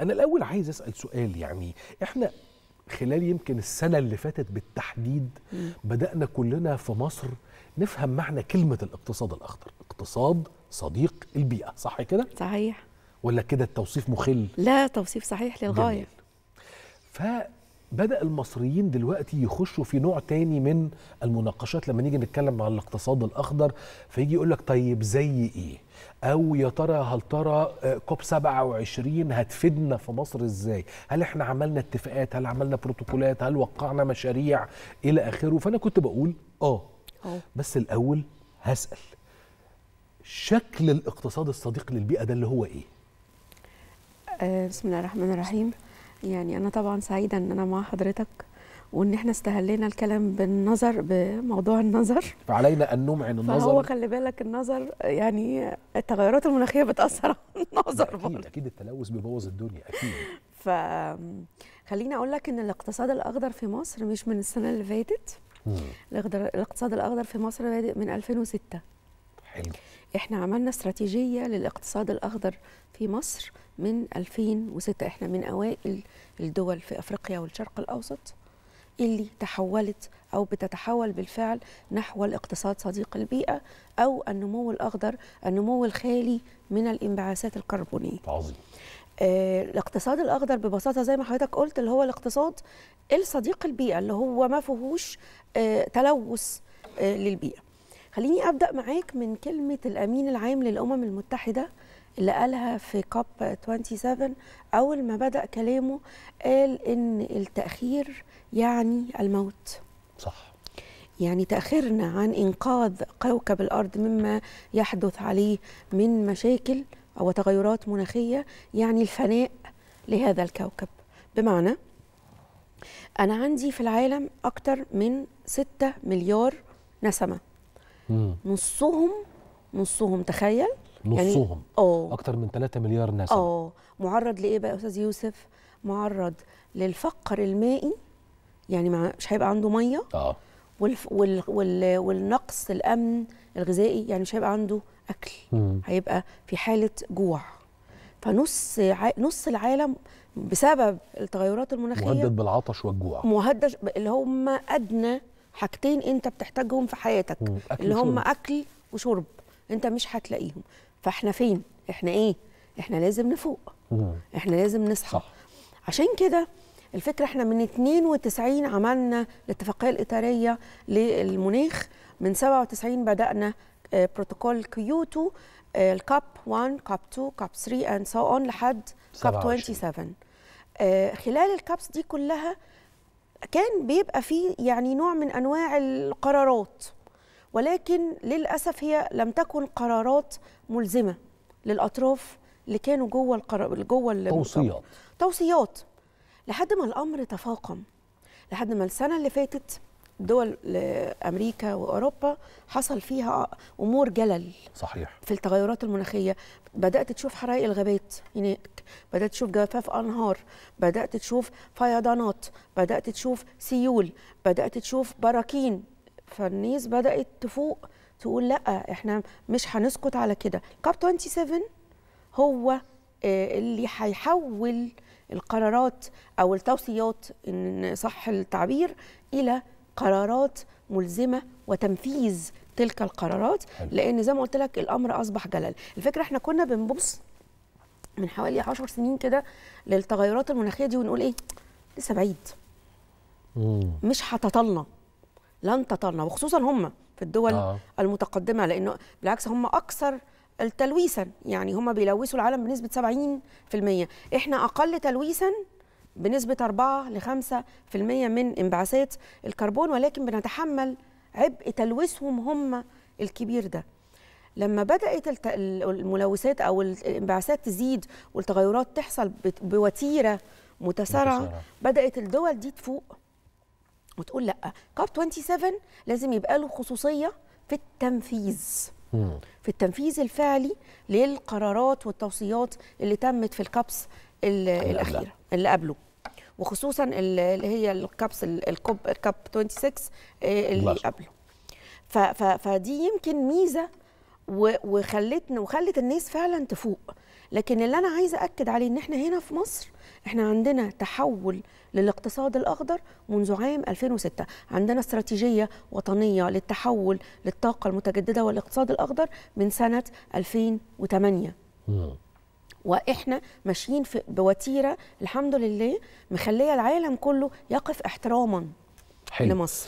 انا الاول عايز اسال سؤال يعني احنا خلال يمكن السنه اللي فاتت بالتحديد بدانا كلنا في مصر نفهم معنى كلمه الاقتصاد الاخضر اقتصاد صديق البيئه صح كده صحيح ولا كده التوصيف مخل لا توصيف صحيح للغايه جميل. بدأ المصريين دلوقتي يخشوا في نوع تاني من المناقشات لما نيجي نتكلم عن الاقتصاد الأخضر فيجي يقول لك طيب زي إيه؟ أو يا ترى هل ترى آه، كوب 27 هتفيدنا في مصر إزاي؟ هل إحنا عملنا اتفاقات؟ هل عملنا بروتوكولات؟ هل وقعنا مشاريع؟ إلى آخره، فأنا كنت بقول آه بس الأول هسأل شكل الاقتصاد الصديق للبيئة ده اللي هو إيه؟ آه، بسم الله الرحمن الرحيم يعني انا طبعا سعيده ان انا مع حضرتك وان احنا استهلينا الكلام بالنظر بموضوع النظر فعلينا ان نمعن النظر فهو خلي بالك النظر يعني التغيرات المناخيه بتاثر على النظر اكيد برضه. اكيد التلوث بيبوظ الدنيا اكيد ف خليني اقول لك ان الاقتصاد الاخضر في مصر مش من السنه اللي فاتت الاقتصاد الاخضر في مصر بادئ من 2006 حلو احنا عملنا استراتيجيه للاقتصاد الاخضر في مصر من 2006 احنا من اوائل الدول في افريقيا والشرق الاوسط اللي تحولت او بتتحول بالفعل نحو الاقتصاد صديق البيئه او النمو الاخضر النمو الخالي من الانبعاثات الكربونيه عظيم آه، الاقتصاد الاخضر ببساطه زي ما حضرتك قلت اللي هو الاقتصاد الصديق البيئه اللي هو ما فيهوش آه، تلوث آه، للبيئه خليني ابدا معاك من كلمه الامين العام للامم المتحده اللي قالها في كوب 27 اول ما بدا كلامه قال ان التاخير يعني الموت صح يعني تاخرنا عن انقاذ كوكب الارض مما يحدث عليه من مشاكل او تغيرات مناخيه يعني الفناء لهذا الكوكب بمعنى انا عندي في العالم اكتر من 6 مليار نسمه نصهم نصهم تخيل يعني نصهم يعني اه اكتر من 3 مليار نسمه اه معرض لايه بقى يا استاذ يوسف معرض للفقر المائي يعني مش هيبقى عنده ميه اه والف وال وال والنقص الامن الغذائي يعني مش هيبقى عنده اكل مم. هيبقى في حاله جوع فنص ع... نص العالم بسبب التغيرات المناخيه مهدد بالعطش والجوع مهدد اللي هم ادنى حاجتين انت بتحتاجهم في حياتك اللي هم اكل وشرب انت مش هتلاقيهم فاحنا فين احنا ايه احنا لازم نفوق مم. احنا لازم نصحى صح. عشان كده الفكره احنا من 92 عملنا الاتفاقيه الاطاريه للمناخ من 97 بدانا آه، بروتوكول كيوتو آه، الكاب 1 كاب 2 كاب 3 اند سو اون لحد كاب 27 آه، خلال الكابس دي كلها كان بيبقى فيه يعني نوع من انواع القرارات ولكن للاسف هي لم تكن قرارات ملزمه للاطراف اللي كانوا جوه القرار جوه توصيات توصيات لحد ما الامر تفاقم لحد ما السنه اللي فاتت دول امريكا واوروبا حصل فيها امور جلل صحيح في التغيرات المناخيه بدات تشوف حرائق الغابات هناك بدات تشوف جفاف انهار بدات تشوف فيضانات بدات تشوف سيول بدات تشوف براكين فالناس بدات تفوق تقول لا احنا مش هنسكت على كده كاب 27 هو آه، اللي هيحول القرارات او التوصيات ان صح التعبير الى قرارات ملزمه وتنفيذ تلك القرارات لان زي ما قلت لك الامر اصبح جلل الفكره احنا كنا بنبص من حوالي 10 سنين كده للتغيرات المناخيه دي ونقول ايه لسه بعيد مش هتطلنا لن تطلنا وخصوصا هم في الدول آه. المتقدمه لانه بالعكس هم اكثر التلويثا يعني هم بيلوثوا العالم بنسبه 70% احنا اقل تلويثا بنسبة 4 ل 5% من انبعاثات الكربون ولكن بنتحمل عبء تلويثهم هم الكبير ده لما بدأت الملوثات أو الانبعاثات تزيد والتغيرات تحصل بوتيرة متسارعة بدأت الدول دي تفوق وتقول لأ كاب 27 لازم يبقى له خصوصية في التنفيذ في التنفيذ الفعلي للقرارات والتوصيات اللي تمت في الكابس الأخيرة اللي قبله وخصوصا اللي هي الكابس الكوب الكاب 26 آه، اللي قبله فدي يمكن ميزه وخلتنا وخلت الناس فعلا تفوق لكن اللي انا عايزه اكد عليه ان احنا هنا في مصر احنا عندنا تحول للاقتصاد الاخضر منذ عام 2006 عندنا استراتيجيه وطنيه للتحول للطاقه المتجدده والاقتصاد الاخضر من سنه 2008 واحنا ماشيين في بوتيره الحمد لله مخليه العالم كله يقف احتراما حلو. لمصر